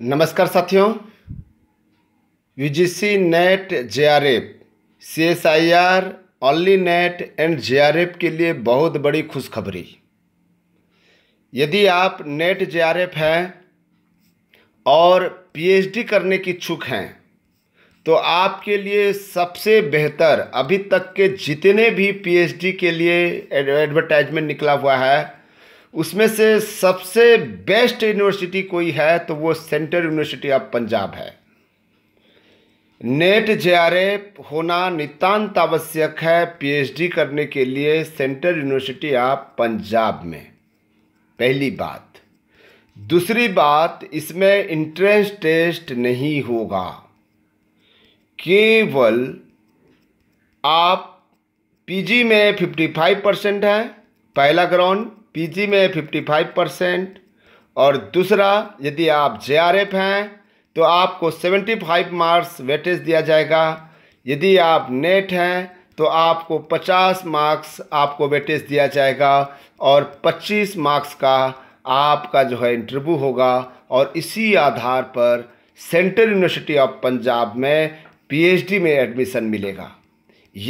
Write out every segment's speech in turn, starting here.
नमस्कार साथियों UGC NET JRF CSIR only NET and JRF के लिए बहुत बड़ी खुशखबरी यदि आप नेट जेआरएफ हैं और पीएचडी करने की इच्छुक हैं तो आपके लिए सबसे बेहतर अभी तक के जितने भी पीएचडी के लिए एडवर्टाइजमेंट निकला हुआ है उसमें से सबसे बेस्ट यूनिवर्सिटी कोई है तो वो सेंट्रल यूनिवर्सिटी ऑफ पंजाब है नेट जे होना नितान्त आवश्यक है पीएचडी करने के लिए सेंट्रल यूनिवर्सिटी ऑफ पंजाब में पहली बात दूसरी बात इसमें इंट्रेंस टेस्ट नहीं होगा केवल आप पीजी में 55 परसेंट है पहला ग्राउंड पीजी में 55 परसेंट और दूसरा यदि आप जेआरएफ हैं तो आपको 75 मार्क्स वेटेज दिया जाएगा यदि आप नेट e हैं तो आपको 50 मार्क्स आपको वेटेज दिया जाएगा और 25 मार्क्स का आपका जो है इंटरव्यू होगा और इसी आधार पर सेंट्रल यूनिवर्सिटी ऑफ पंजाब में पीएचडी में एडमिशन मिलेगा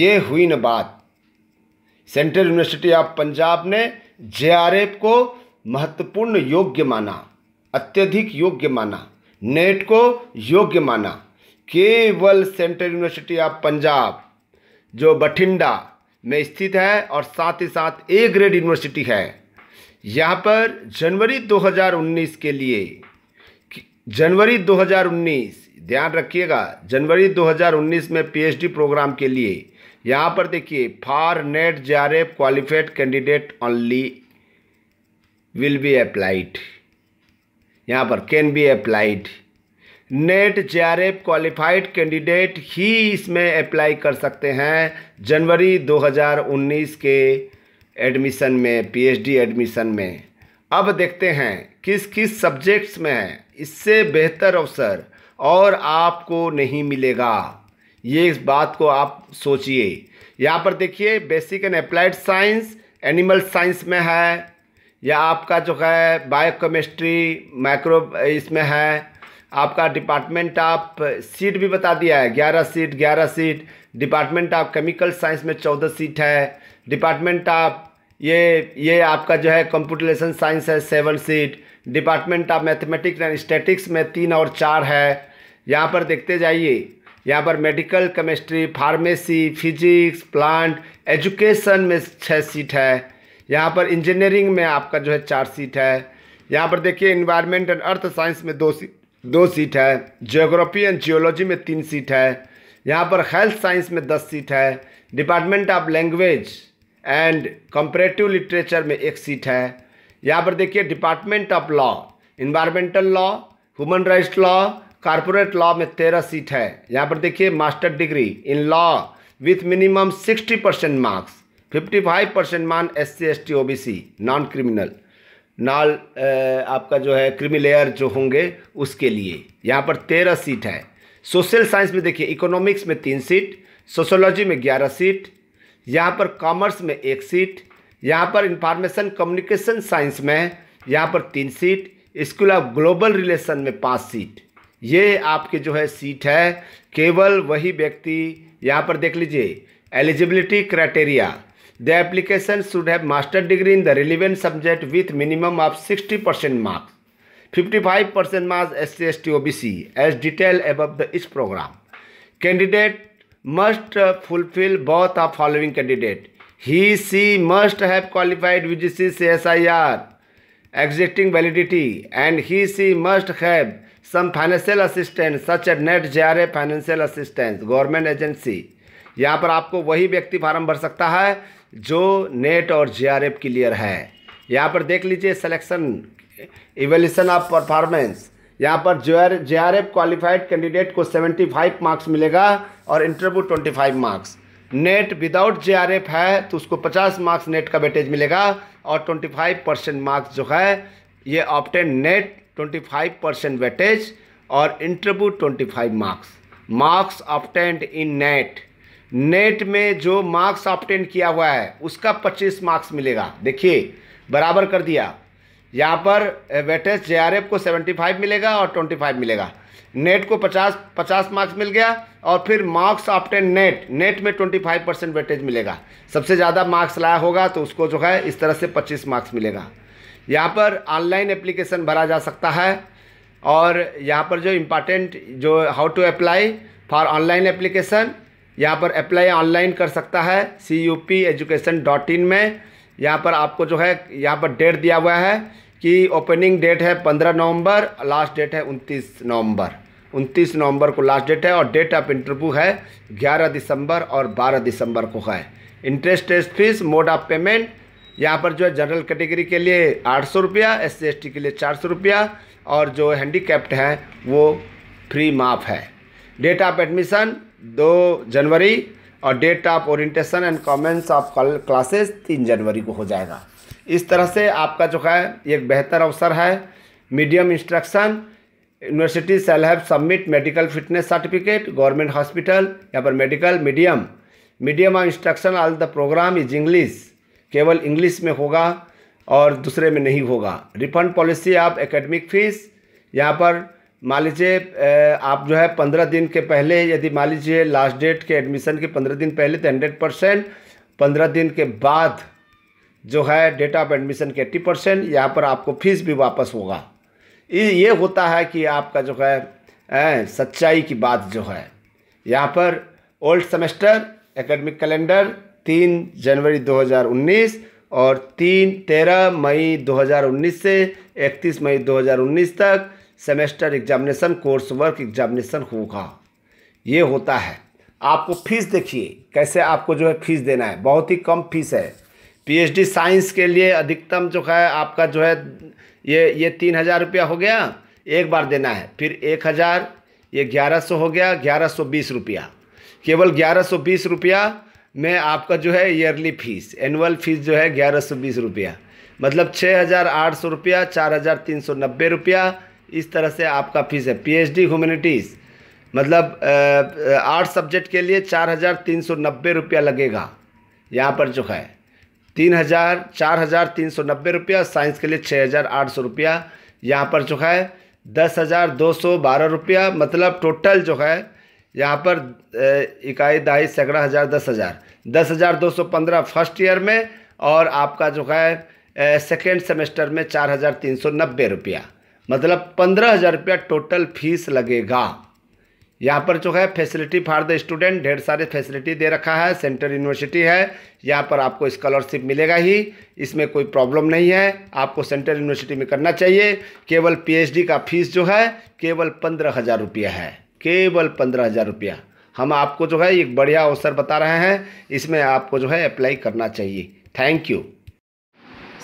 ये हुई न बात सेंट्रल यूनिवर्सिटी ऑफ पंजाब ने जे को महत्वपूर्ण योग्य माना अत्यधिक योग्य माना नेट को योग्य माना केवल सेंट्रल यूनिवर्सिटी ऑफ पंजाब जो बठिंडा में स्थित है और साथ ही साथ ए ग्रेड यूनिवर्सिटी है यहाँ पर जनवरी 2019 के लिए जनवरी 2019 ध्यान रखिएगा जनवरी 2019 में पीएचडी प्रोग्राम के लिए यहाँ पर देखिए for NET F qualified candidate only will be applied यहाँ पर can be applied NET J R F qualified candidate ही इसमें अप्लाई कर सकते हैं जनवरी 2019 के एडमिशन में पीएचडी एडमिशन में अब देखते हैं किस किस सब्जेक्ट्स में है इससे बेहतर अवसर और आपको नहीं मिलेगा ये इस बात को आप सोचिए यहाँ पर देखिए basic and applied science animal science में है या आपका जो है बायोकेमिस्ट्री माइक्रो इसमें है आपका डिपार्टमेंट ऑफ सीट भी बता दिया है ग्यारह सीट ग्यारह seat department of chemical science में चौदह सीट है डिपार्टमेंट ऑफ ये ये आपका जो है कंप्यूटेशन साइंस है seven seat department of mathematics and statistics में तीन और चार है यहाँ पर देखते जाइए यहाँ पर medical chemistry pharmacy physics plant education में छः सीट है यहाँ पर इंजीनियरिंग में आपका जो है चार सीट है यहाँ पर देखिए इन्वायरमेंट एंड अर्थ साइंस में दो सीट दो सीट है जियोग्राफी एंड जियोलॉजी में तीन सीट है यहाँ पर हेल्थ साइंस में दस सीट है department of language and comparative literature में एक सीट है यहाँ पर देखिए department of law environmental law human rights law corporate law में तेरह सीट है यहाँ पर देखिए master degree in law with minimum sixty percent marks fifty five percent मान S C S T O B C non criminal नॉल आपका जो है क्रिमिलेयर जो होंगे उसके लिए यहाँ पर तेरह सीट है सोशल साइंस में देखिए इकोनॉमिक्स में तीन सीट सोशोलॉजी में ग्यारह सीट यहाँ पर कॉमर्स में एक सीट यहाँ पर इंफॉर्मेशन कम्युनिकेशन साइंस में यहाँ पर तीन seat school of global relation में पाँच सीट ये आपकी जो है सीट है केवल वही व्यक्ति यहाँ पर देख लीजिए eligibility criteria the application should have master degree in the relevant subject with minimum of sixty percent marks fifty five percent marks S C S T O B C as detail above the इस programme candidate must fulfil both आ following candidate he she must have qualified V C S I R existing validity and he she must have some financial assistant such assistance NET J are a financial assistance government agency यहाँ पर आपको वही व्यक्ति farm भर सकता है जो net और जे आर एफ क्लियर है यहाँ पर देख लीजिए सिलेक्शन इवेल्यूशन ऑफ परफॉर्मेंस यहाँ पर J R F qualified candidate को सेवेंटी फाइव मार्क्स मिलेगा और interview twenty five marks NET without J R F है तो उसको पचास मार्क्स नेट का वेटेज मिलेगा और ट्वेंटी फाइव परसेंट मार्क्स जो है ये ऑप्टेन नेट 25 परसेंट वेटेज और interview 25 five marks marks in in NET में जो मार्क्स ऑप्टेंड किया हुआ है उसका 25 मार्क्स मिलेगा देखिए बराबर कर दिया यहाँ पर वेटेज जे को 75 मिलेगा और 25 मिलेगा नेट को 50 50 मार्क्स मिल गया और फिर मार्क्स ऑप्टेन नेट नेट में 25 परसेंट वेटेज मिलेगा सबसे ज़्यादा मार्क्स लाया होगा तो उसको जो है इस तरह से पच्चीस मार्क्स मिलेगा यहाँ पर ऑनलाइन एप्लीकेशन भरा जा सकता है और यहाँ पर जो इम्पॉर्टेंट जो how to apply for online application यहाँ पर अप्लाई ऑनलाइन कर सकता है C U P education dot in में यहाँ पर आपको जो है यहाँ पर डेट दिया हुआ है कि ओपनिंग डेट है पंद्रह नवंबर लास्ट डेट है उनतीस नवंबर उनतीस नवंबर को लास्ट डेट है और डेट ऑफ इंटरव्यू है ग्यारह दिसंबर और बारह दिसंबर को है interest test fees mode of payment यहाँ पर जो है जनरल कैटेगरी के लिए आठ सौ रुपया एस सी के लिए चार सौ रुपया और जो हैंडीकैप्ट हैं वो फ्री माफ है डेट ऑफ एडमिशन दो जनवरी और date of orientation and comments of classes तीन जनवरी को हो जाएगा इस तरह से आपका जो है एक बेहतर अवसर है medium instruction university shall have submit medical fitness certificate government hospital या पर medical medium medium of instruction all the program is English केवल इंग्लिश में होगा और दूसरे में नहीं होगा रिफंड पॉलिसी आप एकेडमिक फ़ीस यहाँ पर मान लीजिए आप जो है पंद्रह दिन के पहले यदि मान लीजिए लास्ट डेट के एडमिशन के पंद्रह दिन पहले तो हंड्रेड परसेंट पंद्रह दिन के बाद जो है डेट ऑफ एडमिशन के एट्टी परसेंट यहाँ पर आपको फीस भी वापस होगा ये होता है कि आपका जो है ए, सच्चाई की बात जो है यहाँ पर ओल्ड सेमेस्टर एकेडमिक कैलेंडर तीन जनवरी 2019 और तीन तेरह मई 2019 से इकतीस मई 2019 तक semester examination course work examination होगा ये होता है आपको फीस देखिए कैसे आपको जो है फीस देना है बहुत ही कम फीस है पीएचडी साइंस के लिए अधिकतम जो है आपका जो है ये ये तीन हज़ार रुपया हो गया एक बार देना है फिर एक हज़ार ये ग्यारह सौ हो गया ग्यारह सौ बीस रुपया केवल ग्यारह सौ बीस रुपया में आपका जो है ईयरली फीस एनुअल फीस जो है ग्यारह सौ बीस रुपया मतलब छः हज़ार आठ सौ रुपया चार हज़ार तीन सौ नब्बे रुपया इस तरह से आपका फीस है पीएचडी ह्यूमैनिटीज़ मतलब आठ सब्जेक्ट के लिए चार हज़ार तीन सौ नब्बे रुपया लगेगा यहाँ पर जो है तीन हज़ार चार हज़ार तीन सौ नब्बे रुपया साइंस के लिए छः हज़ार आठ सौ रुपया यहाँ पर जो है दस हज़ार दो सौ बारह रुपया मतलब टोटल जो है यहाँ पर इकाई दाई सैकड़ा हज़ार दस हज़ार दस हज़ार दो सौ पंद्रह फर्स्ट ईयर में और आपका जो है सेकेंड सेमेस्टर में चार हज़ार तीन सौ नब्बे रुपया मतलब पंद्रह हज़ार रुपया टोटल फीस लगेगा यहाँ पर जो है फैसिलिटी फॉर द स्टूडेंट ढेर सारे फैसिलिटी दे रखा है सेंट्रल यूनिवर्सिटी है यहाँ पर आपको स्कॉलरशिप मिलेगा ही इसमें कोई प्रॉब्लम नहीं है आपको सेंट्रल यूनिवर्सिटी में करना चाहिए केवल पीएचडी का फीस जो है केवल पंद्रह हज़ार रुपया है केवल पंद्रह हज़ार रुपया हम आपको जो है एक बढ़िया अवसर बता रहे हैं इसमें आपको जो है अप्लाई करना चाहिए थैंक यू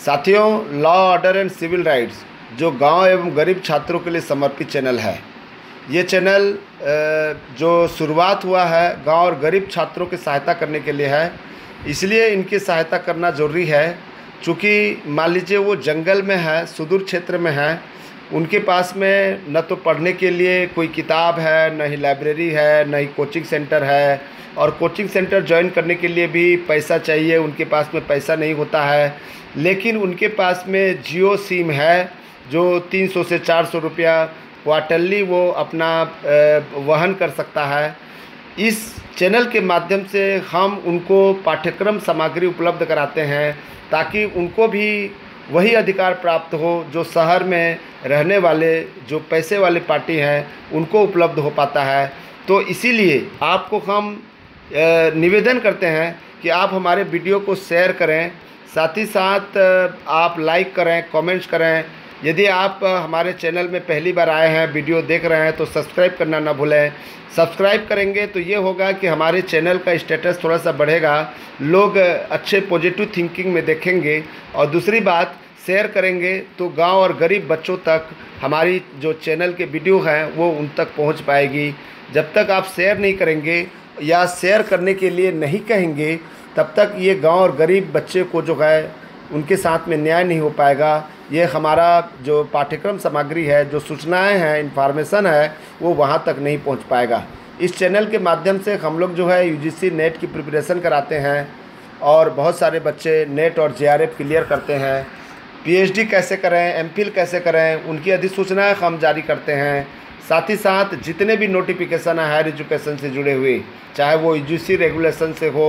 साथियों law order and civil rights जो गांव एवं गरीब छात्रों के लिए समर्पित चैनल है ये चैनल जो शुरुआत हुआ है गांव और गरीब छात्रों की सहायता करने के लिए है इसलिए इनकी सहायता करना ज़रूरी है चूँकि मान लीजिए वो जंगल में है सुदूर क्षेत्र में है उनके पास में न तो पढ़ने के लिए कोई किताब है न ही लाइब्रेरी है न ही कोचिंग सेंटर है और कोचिंग सेंटर ज्वाइन करने के लिए भी पैसा चाहिए उनके पास में पैसा नहीं होता है लेकिन उनके पास में जियो सिम है जो 300 से 400 रुपया क्वार्टरली वो अपना वहन कर सकता है इस चैनल के माध्यम से हम उनको पाठ्यक्रम सामग्री उपलब्ध कराते हैं ताकि उनको भी वही अधिकार प्राप्त हो जो शहर में रहने वाले जो पैसे वाले पार्टी हैं उनको उपलब्ध हो पाता है तो इसीलिए आपको हम निवेदन करते हैं कि आप हमारे वीडियो को शेयर करें साथ ही साथ आप लाइक करें कमेंट्स करें यदि आप हमारे चैनल में पहली बार आए हैं वीडियो देख रहे हैं तो सब्सक्राइब करना ना भूलें सब्सक्राइब करेंगे तो ये होगा कि हमारे चैनल का स्टेटस थोड़ा सा बढ़ेगा लोग अच्छे पॉजिटिव थिंकिंग में देखेंगे और दूसरी बात शेयर करेंगे तो गांव और गरीब बच्चों तक हमारी जो चैनल के वीडियो हैं वो उन तक पहुंच पाएगी जब तक आप शेयर नहीं करेंगे या शेयर करने के लिए नहीं कहेंगे तब तक ये गांव और गरीब बच्चे को जो है उनके साथ में न्याय नहीं हो पाएगा ये हमारा जो पाठ्यक्रम सामग्री है जो सूचनाएँ हैं इन्फॉर्मेशन है वो वहाँ तक नहीं पहुँच पाएगा इस चैनल के माध्यम से हम लोग जो है यू नेट की प्रिपरेशन कराते हैं और बहुत सारे बच्चे नेट और जे क्लियर करते हैं पीएचडी कैसे करें एमफिल कैसे करें उनकी अधिसूचनाएँ हम जारी करते हैं साथ ही साथ जितने भी नोटिफिकेशन है हायर एजुकेशन से जुड़े हुए चाहे वो यू रेगुलेशन से हो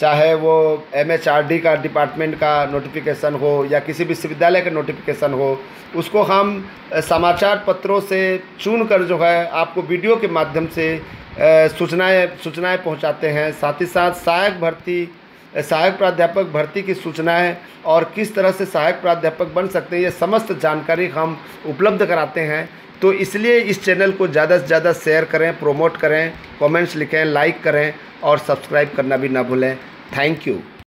चाहे वो एम का डिपार्टमेंट का नोटिफिकेशन हो या किसी विश्वविद्यालय का नोटिफिकेशन हो उसको हम समाचार पत्रों से चुन कर जो है आपको वीडियो के माध्यम से सूचनाएं सूचनाएं पहुंचाते हैं साथ ही साथ सहायक भर्ती सहायक प्राध्यापक भर्ती की है और किस तरह से सहायक प्राध्यापक बन सकते हैं ये समस्त जानकारी हम उपलब्ध कराते हैं तो इसलिए इस चैनल को ज़्यादा से ज़्यादा शेयर करें प्रोमोट करें कमेंट्स लिखें लाइक करें और सब्सक्राइब करना भी ना भूलें थैंक यू